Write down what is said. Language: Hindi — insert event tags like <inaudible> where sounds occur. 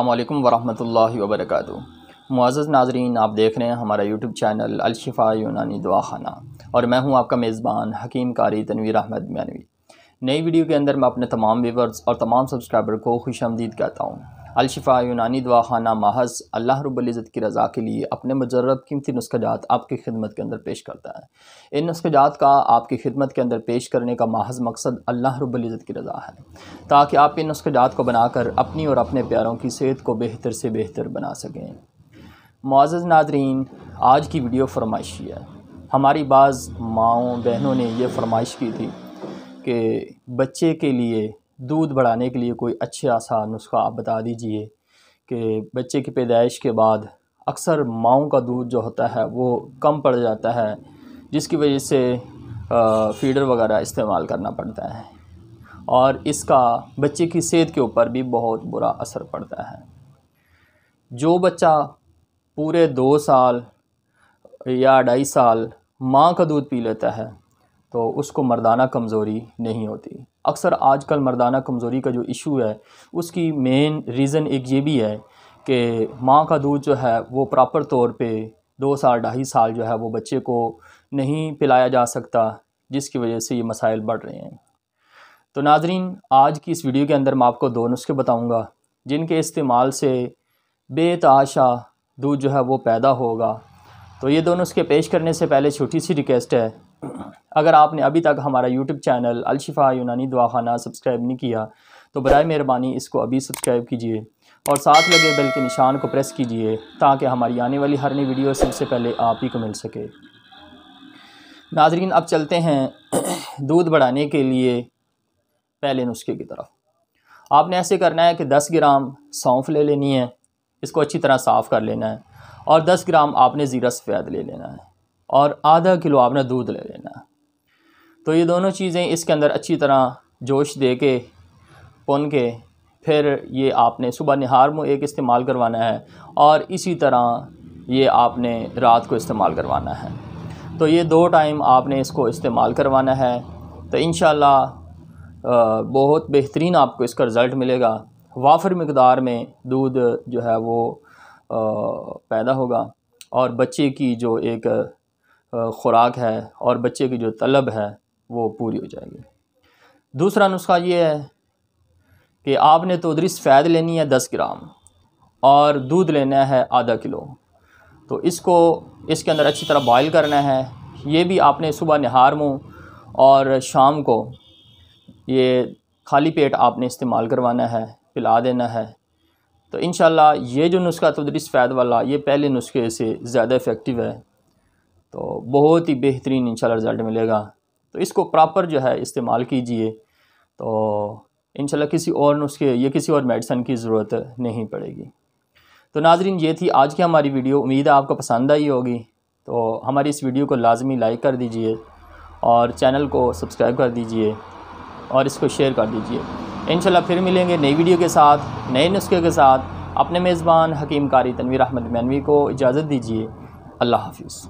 अल्लाम वरहमल वरक़ मुआज़ नाजरीन आप देख रहे हैं हमारा यूट्यूब चैनल अलशफ़ा यूनानी दुआखाना और मैं हूं आपका मेज़बान हकीम कारी तनवीर अहमद मैनवी नई वीडियो के अंदर मैं अपने तमाम व्यूवर्स और तमाम सब्सक्राइबर को खुश आमदीद कहता हूँ अलशफा यूनानी दवा खाना महज अल्लाह रब्ज़त की रज़ा के लिए अपने मजरब कीमती नुस्खजात आपकी खिदमत के अंदर पेश करता है इन नुस्खजात का आपकी खिदमत के अंदर पेश करने का महज मकसद अल्लाह रब्ज़त की रज़ा है ताकि आप इन नुस्खजात को बनाकर अपनी और अपने प्यारों की सेहत को बेहतर से बेहतर बना सकें मुआज़ नादरीन आज की वीडियो फरमाइशी है हमारी बाज़ माओ बहनों ने यह फरमाइश की थी कि बच्चे के लिए दूध बढ़ाने के लिए कोई अच्छे आसान नुस्खा आप बता दीजिए कि बच्चे की पैदाइश के बाद अक्सर माओ का दूध जो होता है वो कम पड़ जाता है जिसकी वजह से फीडर वगैरह इस्तेमाल करना पड़ता है और इसका बच्चे की सेहत के ऊपर भी बहुत बुरा असर पड़ता है जो बच्चा पूरे दो साल या ढाई साल माँ का दूध पी लेता है तो उसको मर्दाना कमज़ोरी नहीं होती अक्सर आजकल मर्दाना कमज़ोरी का जो इशू है उसकी मेन रीज़न एक ये भी है कि माँ का दूध जो है वो प्रॉपर तौर पे दो साल ढाई साल जो है वो बच्चे को नहीं पिलाया जा सकता जिसकी वजह से ये मसाइल बढ़ रहे हैं तो नाजरीन आज की इस वीडियो के अंदर मैं आपको दो नुस्खे बताऊँगा जिनके इस्तेमाल से बेताशा दूध जो है वो पैदा होगा तो ये दोनों उसके पेश करने से पहले छोटी सी रिक्वेस्ट है अगर आपने अभी तक हमारा यूट्यूब चैनल अलशिफ़ा यूनानी दवाखाना सब्सक्राइब नहीं किया तो बर मेहरबानी इसको अभी सब्सक्राइब कीजिए और साथ लगे बेल के निशान को प्रेस कीजिए ताकि हमारी आने वाली हर नई वीडियो सबसे पहले आप ही को मिल सके नाजरीन अब चलते हैं <clears throat> दूध बढ़ाने के लिए पहले नुस्खे की तरफ आपने ऐसे करना है कि 10 ग्राम सौंफ ले लेनी है इसको अच्छी तरह साफ़ कर लेना है और 10 ग्राम आपने ज़ीरा सफ़ेद ले लेना है और आधा किलो आपने दूध ले लेना तो ये दोनों चीज़ें इसके अंदर अच्छी तरह जोश दे के पुन के फिर ये आपने सुबह निहार में एक इस्तेमाल करवाना है और इसी तरह ये आपने रात को इस्तेमाल करवाना है तो ये दो टाइम आपने इसको इस्तेमाल करवाना है तो इन बहुत बेहतरीन आपको इसका रिज़ल्ट मिलेगा वाफर मकदार में दूध जो है वो पैदा होगा और बच्चे की जो एक ख़ुराक है और बच्चे की जो तलब है वो पूरी हो जाएगी दूसरा नुस्खा ये है कि आपने तो दरिस फ़ैद लेनी है दस ग्राम और दूध लेना है आधा किलो तो इसको इसके अंदर अच्छी तरह बॉयल करना है ये भी आपने सुबह निहार मुँह और शाम को ये खाली पेट आपने इस्तेमाल करवाना है पिला देना है तो इन ये जो नुस्खा तदरिस तो फ़ैद वाला ये पहले नुस्खे से ज़्यादा इफ़ेक्टिव है तो बहुत ही बेहतरीन इंशाल्लाह रिज़ल्ट मिलेगा तो इसको प्रॉपर जो है इस्तेमाल कीजिए तो इंशाल्लाह किसी और नुस्खे या किसी और मेडिसन की ज़रूरत नहीं पड़ेगी तो नाजरीन ये थी आज की हमारी वीडियो उम्मीद है आपको पसंद आई होगी तो हमारी इस वीडियो को लाजमी लाइक कर दीजिए और चैनल को सब्सक्राइब कर दीजिए और इसको शेयर कर दीजिए इन फिर मिलेंगे नई वीडियो के साथ नए नुस्खे के साथ अपने मेज़बान हकीम कारी तनवीर अहमद मैनवी को इजाज़त दीजिए अल्लाह हाफिज़